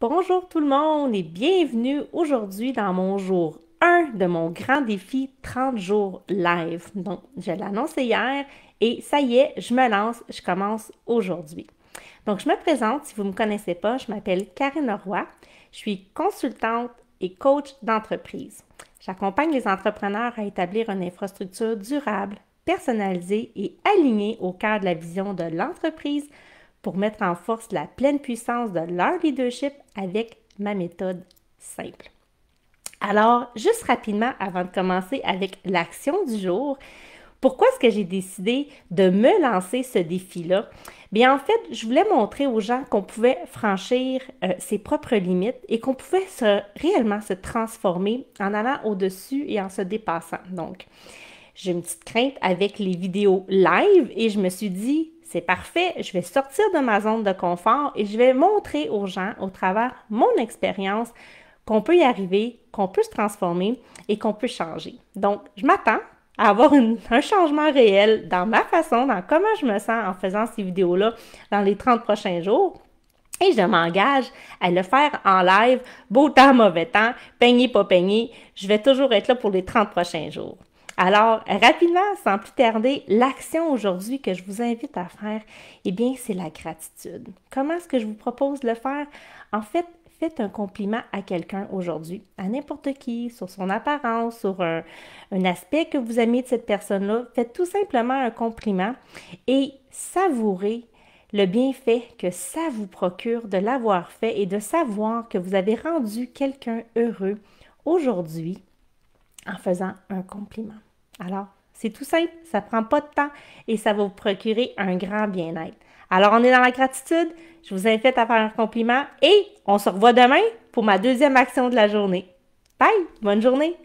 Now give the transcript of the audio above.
Bonjour tout le monde et bienvenue aujourd'hui dans mon jour 1 de mon grand défi 30 jours live. Donc, je annoncé hier et ça y est, je me lance, je commence aujourd'hui. Donc, je me présente, si vous ne me connaissez pas, je m'appelle Karine Roy, je suis consultante et coach d'entreprise. J'accompagne les entrepreneurs à établir une infrastructure durable, personnalisée et alignée au cœur de la vision de l'entreprise pour mettre en force la pleine puissance de leur leadership avec ma méthode simple. Alors, juste rapidement avant de commencer avec l'action du jour, pourquoi est-ce que j'ai décidé de me lancer ce défi-là? Bien, en fait, je voulais montrer aux gens qu'on pouvait franchir euh, ses propres limites et qu'on pouvait se, réellement se transformer en allant au-dessus et en se dépassant. Donc, j'ai une petite crainte avec les vidéos live et je me suis dit, c'est parfait, je vais sortir de ma zone de confort et je vais montrer aux gens, au travers mon expérience, qu'on peut y arriver, qu'on peut se transformer et qu'on peut changer. Donc, je m'attends à avoir un changement réel dans ma façon, dans comment je me sens en faisant ces vidéos-là dans les 30 prochains jours. Et je m'engage à le faire en live, beau temps, mauvais temps, peigné, pas peigné. Je vais toujours être là pour les 30 prochains jours. Alors, rapidement, sans plus tarder, l'action aujourd'hui que je vous invite à faire, eh bien, c'est la gratitude. Comment est-ce que je vous propose de le faire? En fait, faites un compliment à quelqu'un aujourd'hui, à n'importe qui, sur son apparence, sur un, aspect que vous aimez de cette personne-là. Faites tout simplement un compliment et savourez le bienfait que ça vous procure de l'avoir fait et de savoir que vous avez rendu quelqu'un heureux aujourd'hui en faisant un compliment. Alors, c'est tout simple, ça prend pas de temps et ça va vous procurer un grand bien-être. Alors, on est dans la gratitude. Je vous invite à faire un compliment et on se revoit demain pour ma deuxième action de la journée. Bye, bonne journée.